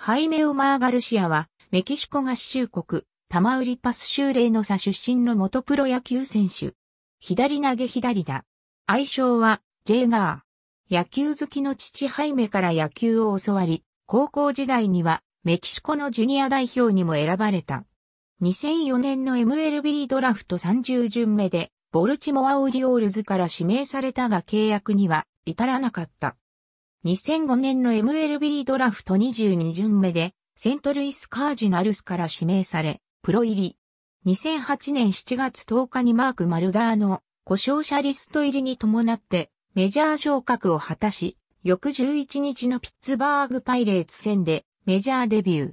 ハイメオ・マーガルシアは、メキシコ合衆国、タマウリパス州レのノサ出身の元プロ野球選手。左投げ左だ。愛称は、ジェーガー。野球好きの父ハイメから野球を教わり、高校時代には、メキシコのジュニア代表にも選ばれた。2004年の MLB ドラフト30巡目で、ボルチモア・オリオールズから指名されたが契約には至らなかった。2005年の MLB ドラフト22巡目で、セントルイスカージナルスから指名され、プロ入り。2008年7月10日にマーク・マルダーの故障者リスト入りに伴ってメジャー昇格を果たし、翌11日のピッツバーグパイレーツ戦でメジャーデビュー。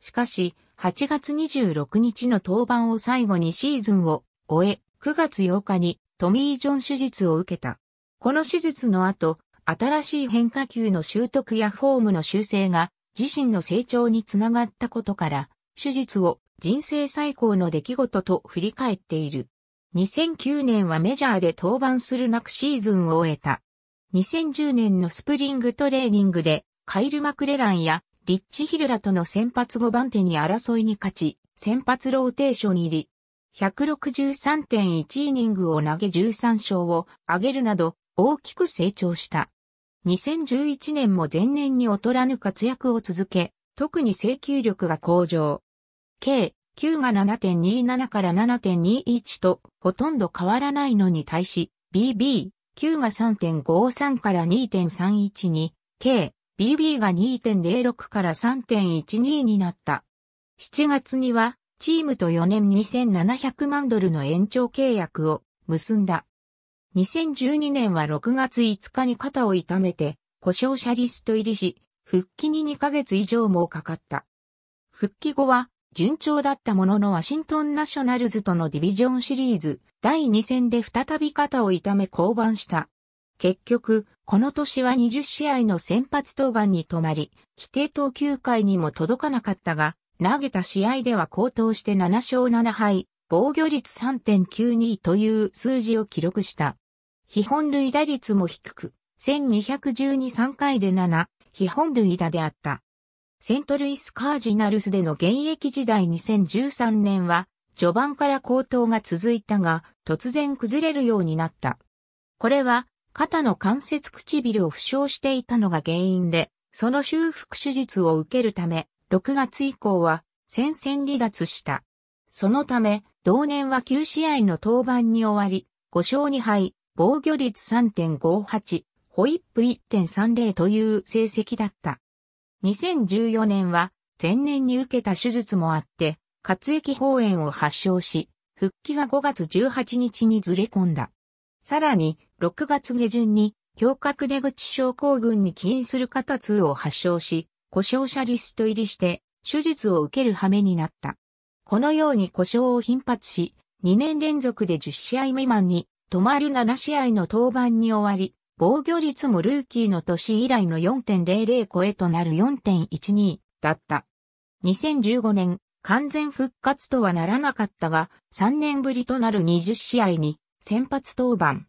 しかし、8月26日の登板を最後にシーズンを終え、9月8日にトミー・ジョン手術を受けた。この手術の後、新しい変化球の習得やフォームの修正が自身の成長につながったことから、手術を人生最高の出来事と振り返っている。2009年はメジャーで登板するなくシーズンを終えた。2010年のスプリングトレーニングで、カイル・マクレランやリッチ・ヒルラとの先発5番手に争いに勝ち、先発ローテーション入り、163.1イニングを投げ13勝を上げるなど大きく成長した。2011年も前年に劣らぬ活躍を続け、特に請求力が向上。K、9が7.27から7.21とほとんど変わらないのに対し、BB、9が3.53から2.31に、K、BB が2.06から3.12になった。7月には、チームと4年2700万ドルの延長契約を結んだ。2012年は6月5日に肩を痛めて、故障者リスト入りし、復帰に2ヶ月以上もかかった。復帰後は、順調だったもののワシントンナショナルズとのディビジョンシリーズ第2戦で再び肩を痛め降板した。結局、この年は20試合の先発登板に止まり、規定投球回にも届かなかったが、投げた試合では高騰して7勝7敗、防御率3.92という数字を記録した。非本類打率も低く、1212-3回で7、非本類打であった。セントルイスカージナルスでの現役時代2013年は、序盤から高騰が続いたが、突然崩れるようになった。これは、肩の関節唇を負傷していたのが原因で、その修復手術を受けるため、6月以降は戦線離脱した。そのため、同年は9試合の登板に終わり、5勝2敗、防御率3.58、ホイップ1.30という成績だった。2014年は前年に受けた手術もあって、活液放炎を発症し、復帰が5月18日にずれ込んだ。さらに、6月下旬に、胸郭出口症候群に起因する肩痛を発症し、故障者リスト入りして、手術を受ける羽目になった。このように故障を頻発し、2年連続で10試合未満に止まる7試合の登板に終わり、防御率もルーキーの年以来の4.00超えとなる4.12だった。2015年、完全復活とはならなかったが、3年ぶりとなる20試合に先発登板。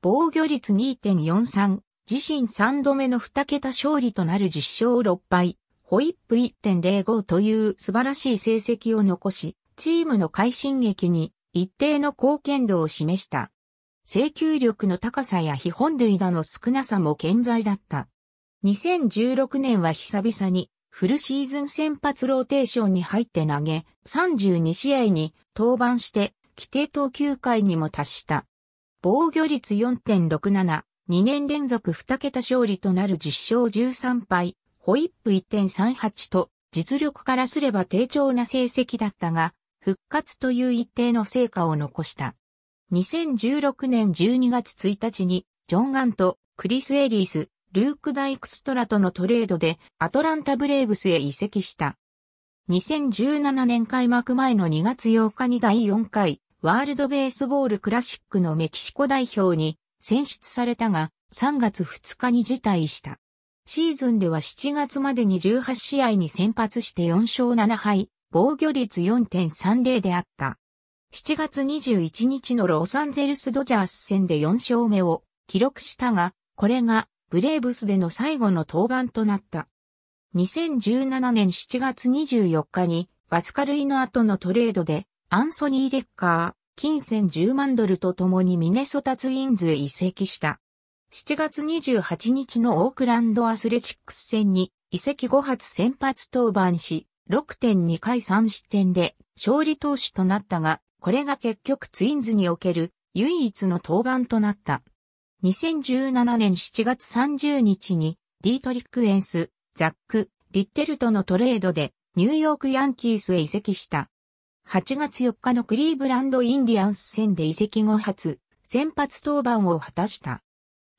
防御率2.43、自身3度目の2桁勝利となる10勝6敗、ホイップ1.05という素晴らしい成績を残し、チームの快進撃に一定の貢献度を示した。請求力の高さや非本類なの少なさも健在だった。2016年は久々にフルシーズン先発ローテーションに入って投げ、32試合に登板して規定投球回にも達した。防御率4.67、2年連続2桁勝利となる10勝13敗、ホイップ1.38と実力からすれば低調な成績だったが、復活という一定の成果を残した。2016年12月1日に、ジョン・ガンとクリス・エリース、ルーク・ダイクストラとのトレードでアトランタ・ブレーブスへ移籍した。2017年開幕前の2月8日に第4回ワールドベースボールクラシックのメキシコ代表に選出されたが3月2日に辞退した。シーズンでは7月までに18試合に先発して4勝7敗、防御率4.30であった。7月21日のロサンゼルスドジャース戦で4勝目を記録したが、これがブレーブスでの最後の登板となった。2017年7月24日にバスカルイの後のトレードでアンソニー・レッカー、金銭10万ドルと共にミネソタツインズへ移籍した。7月28日のオークランドアスレチックス戦に移籍後発先発登板し、6.2回3失点で勝利投手となったが、これが結局ツインズにおける唯一の登板となった。2017年7月30日にディートリック・エンス、ザック、リッテルとのトレードでニューヨークヤンキースへ移籍した。8月4日のクリーブランド・インディアンス戦で移籍後初、先発登板を果たした。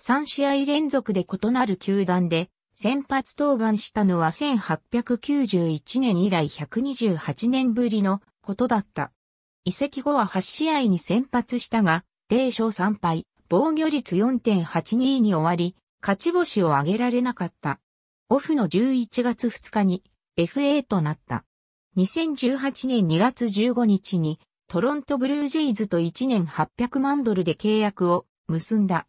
3試合連続で異なる球団で先発登板したのは1891年以来128年ぶりのことだった。移籍後は8試合に先発したが、0勝3敗、防御率4.82に終わり、勝ち星を挙げられなかった。オフの11月2日に FA となった。2018年2月15日にトロントブルージェイズと1年800万ドルで契約を結んだ。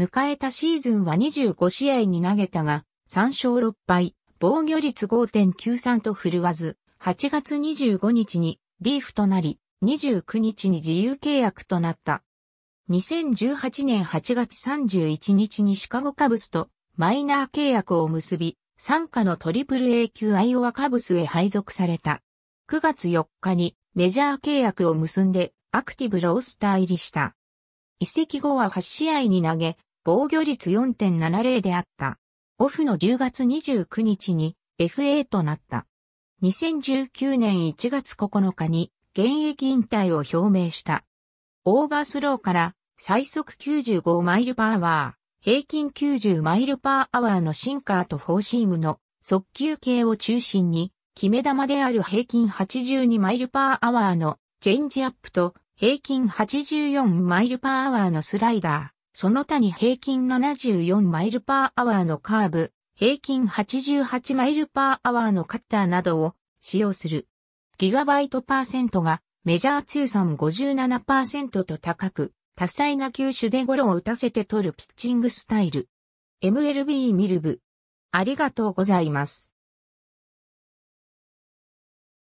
迎えたシーズンは25試合に投げたが、3勝6敗、防御率5.93と振るわず、8月25日にリーフとなり、29日に自由契約となった。2018年8月31日にシカゴカブスとマイナー契約を結び、参加のトリプル A 級アイオワカブスへ配属された。9月4日にメジャー契約を結んでアクティブロースター入りした。移籍後は8試合に投げ、防御率4.70であった。オフの10月29日に FA となった。2019年1月9日に現役引退を表明した。オーバースローから最速95マイルパーワー、平均90マイルパーアワーのシンカーとフォーシームの速球系を中心に、決め球である平均82マイルパーアワーのチェンジアップと平均84マイルパーアワーのスライダー、その他に平均74マイルパーアワーのカーブ、平均88マイルパーアワーのカッターなどを使用する。ギガバイトパーセントがメジャー通算57%と高く、多彩な球種でゴロを打たせて取るピッチングスタイル。MLB ミルブ。ありがとうございます。